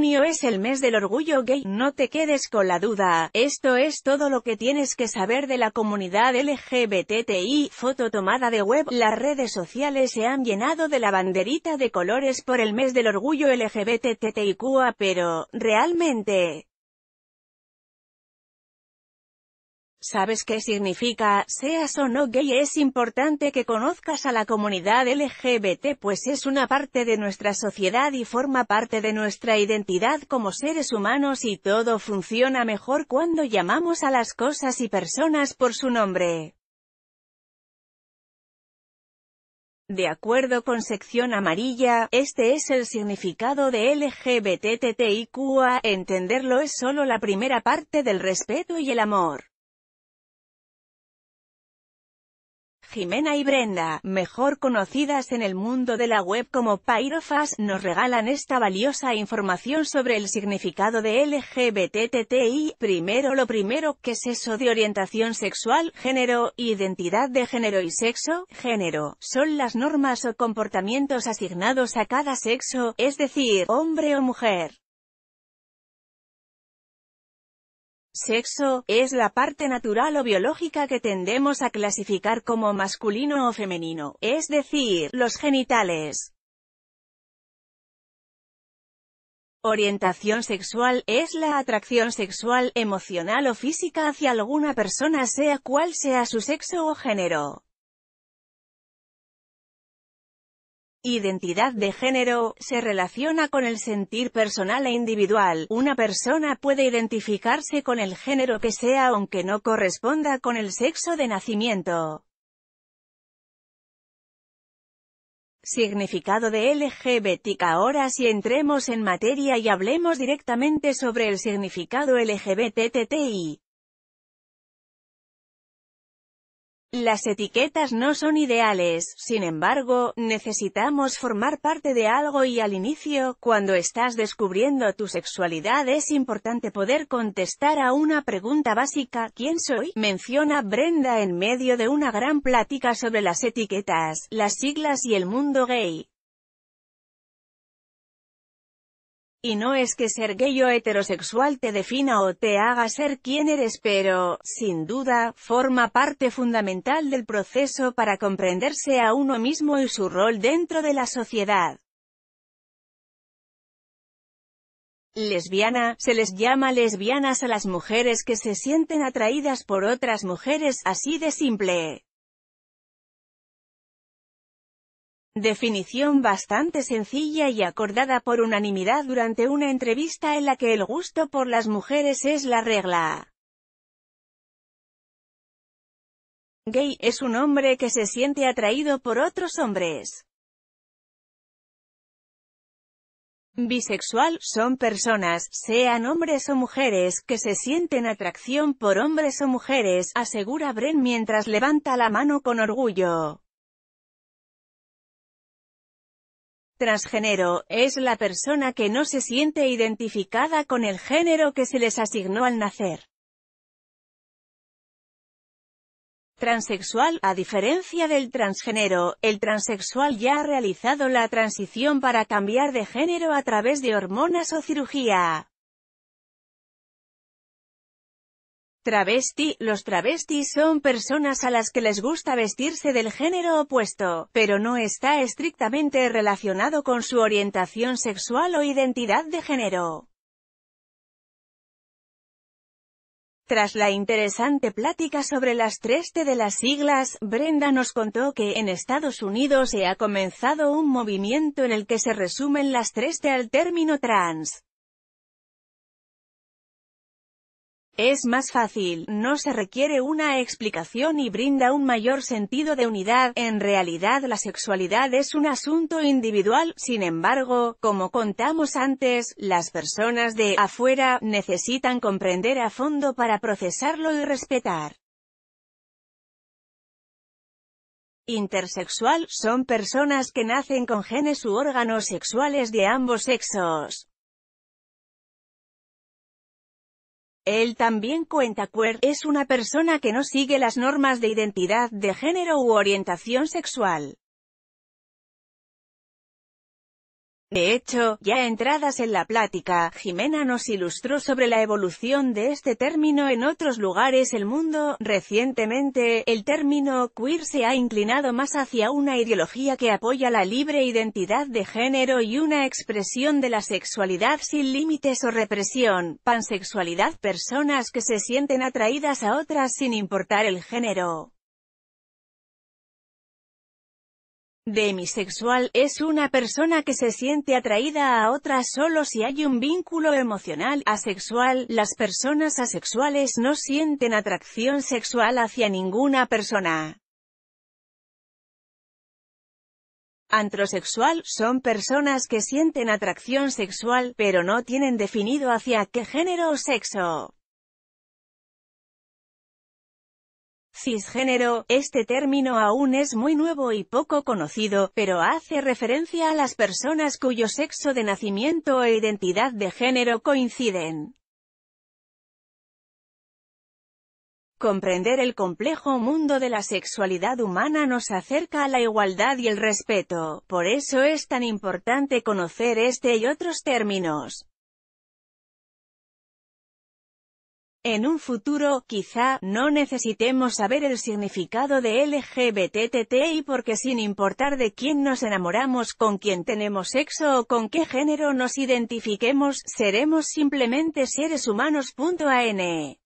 Junio es el mes del orgullo gay, no te quedes con la duda, esto es todo lo que tienes que saber de la comunidad LGBTTI, foto tomada de web, las redes sociales se han llenado de la banderita de colores por el mes del orgullo LGBTTIQA pero, realmente, ¿Sabes qué significa? Seas o no gay es importante que conozcas a la comunidad LGBT pues es una parte de nuestra sociedad y forma parte de nuestra identidad como seres humanos y todo funciona mejor cuando llamamos a las cosas y personas por su nombre. De acuerdo con sección amarilla, este es el significado de LGBTTIQA, entenderlo es solo la primera parte del respeto y el amor. Jimena y Brenda, mejor conocidas en el mundo de la web como Pyrofas, nos regalan esta valiosa información sobre el significado de LGBTTI. Primero lo primero, ¿qué es eso de orientación sexual, género, identidad de género y sexo? Género, son las normas o comportamientos asignados a cada sexo, es decir, hombre o mujer. Sexo, es la parte natural o biológica que tendemos a clasificar como masculino o femenino, es decir, los genitales. Orientación sexual, es la atracción sexual, emocional o física hacia alguna persona sea cual sea su sexo o género. Identidad de género, se relaciona con el sentir personal e individual. Una persona puede identificarse con el género que sea aunque no corresponda con el sexo de nacimiento. Significado de LGBTIC Ahora si entremos en materia y hablemos directamente sobre el significado LGBTTI. Las etiquetas no son ideales, sin embargo, necesitamos formar parte de algo y al inicio, cuando estás descubriendo tu sexualidad es importante poder contestar a una pregunta básica, ¿quién soy? Menciona Brenda en medio de una gran plática sobre las etiquetas, las siglas y el mundo gay. Y no es que ser gay o heterosexual te defina o te haga ser quien eres pero, sin duda, forma parte fundamental del proceso para comprenderse a uno mismo y su rol dentro de la sociedad. Lesbiana, se les llama lesbianas a las mujeres que se sienten atraídas por otras mujeres, así de simple. Definición bastante sencilla y acordada por unanimidad durante una entrevista en la que el gusto por las mujeres es la regla. Gay es un hombre que se siente atraído por otros hombres. Bisexual, son personas, sean hombres o mujeres, que se sienten atracción por hombres o mujeres, asegura Bren mientras levanta la mano con orgullo. Transgénero, es la persona que no se siente identificada con el género que se les asignó al nacer. Transexual, a diferencia del transgénero, el transexual ya ha realizado la transición para cambiar de género a través de hormonas o cirugía. Travesti, los travestis son personas a las que les gusta vestirse del género opuesto, pero no está estrictamente relacionado con su orientación sexual o identidad de género. Tras la interesante plática sobre las tres de las siglas, Brenda nos contó que en Estados Unidos se ha comenzado un movimiento en el que se resumen las tres al término trans. Es más fácil, no se requiere una explicación y brinda un mayor sentido de unidad. En realidad la sexualidad es un asunto individual, sin embargo, como contamos antes, las personas de afuera necesitan comprender a fondo para procesarlo y respetar. Intersexual, son personas que nacen con genes u órganos sexuales de ambos sexos. Él también cuenta que es una persona que no sigue las normas de identidad de género u orientación sexual. De hecho, ya entradas en la plática, Jimena nos ilustró sobre la evolución de este término en otros lugares del mundo. Recientemente, el término queer se ha inclinado más hacia una ideología que apoya la libre identidad de género y una expresión de la sexualidad sin límites o represión, pansexualidad personas que se sienten atraídas a otras sin importar el género. Demisexual es una persona que se siente atraída a otra solo si hay un vínculo emocional asexual. Las personas asexuales no sienten atracción sexual hacia ninguna persona. Antrosexual, son personas que sienten atracción sexual, pero no tienen definido hacia qué género o sexo. Cisgénero, este término aún es muy nuevo y poco conocido, pero hace referencia a las personas cuyo sexo de nacimiento e identidad de género coinciden. Comprender el complejo mundo de la sexualidad humana nos acerca a la igualdad y el respeto, por eso es tan importante conocer este y otros términos. En un futuro, quizá, no necesitemos saber el significado de LGBTTI porque sin importar de quién nos enamoramos, con quién tenemos sexo o con qué género nos identifiquemos, seremos simplemente seres humanos. E.